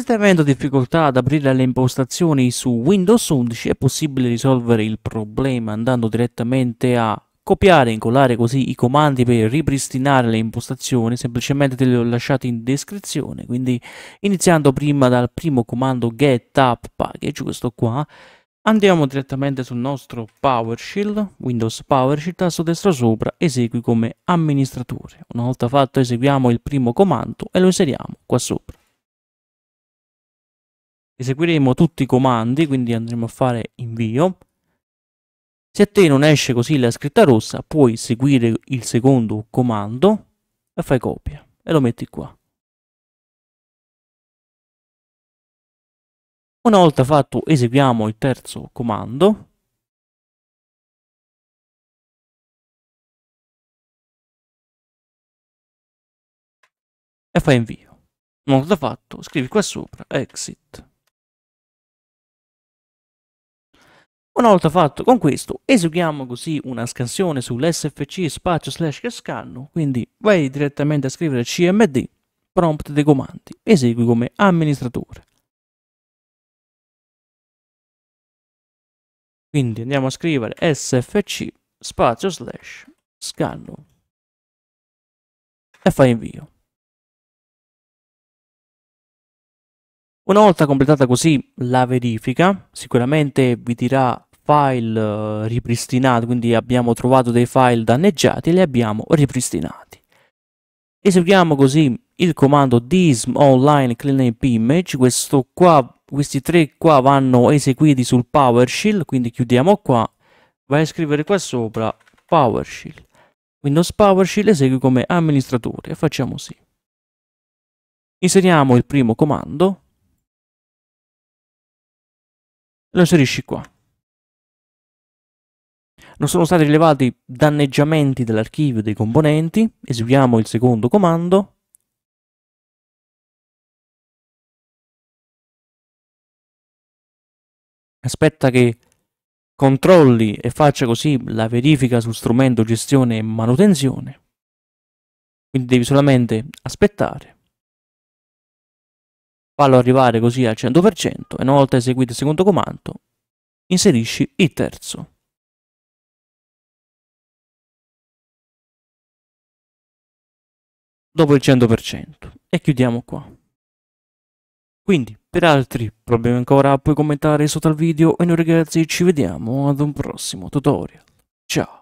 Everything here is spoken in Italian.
State avendo difficoltà ad aprire le impostazioni su Windows 11 è possibile risolvere il problema andando direttamente a copiare e incollare così i comandi per ripristinare le impostazioni, semplicemente te li ho lasciati in descrizione, quindi iniziando prima dal primo comando get up package, questo qua, andiamo direttamente sul nostro PowerShell, Windows PowerShell, tasto destro sopra, esegui come amministratore. Una volta fatto eseguiamo il primo comando e lo inseriamo qua sopra eseguiremo tutti i comandi, quindi andremo a fare invio. Se a te non esce così la scritta rossa, puoi seguire il secondo comando e fai copia e lo metti qua. Una volta fatto eseguiamo il terzo comando. E fai invio. Una volta fatto scrivi qua sopra exit. Una volta fatto con questo, eseguiamo così una scansione sull'sfc spazio slash che scanno, quindi vai direttamente a scrivere cmd, prompt dei comandi, esegui come amministratore. Quindi andiamo a scrivere sfc spazio slash scanno e fai invio. Una volta completata così la verifica, sicuramente vi dirà file eh, ripristinato, quindi abbiamo trovato dei file danneggiati e li abbiamo ripristinati. Eseguiamo così il comando dism online clean up image, questo qua, questi tre qua vanno eseguiti sul PowerShell, quindi chiudiamo qua, vai a scrivere qua sopra PowerShell. Windows PowerShell esegui come amministratore e facciamo sì. Inseriamo il primo comando, lo inserisci qua. Non sono stati rilevati danneggiamenti dell'archivio dei componenti, eseguiamo il secondo comando. Aspetta che controlli e faccia così la verifica su strumento gestione e manutenzione. Quindi devi solamente aspettare fallo arrivare così al 100% e una volta eseguito il secondo comando, inserisci il terzo. Dopo il 100% e chiudiamo qua. Quindi, per altri problemi ancora, puoi commentare sotto al video e noi ragazzi ci vediamo ad un prossimo tutorial. Ciao!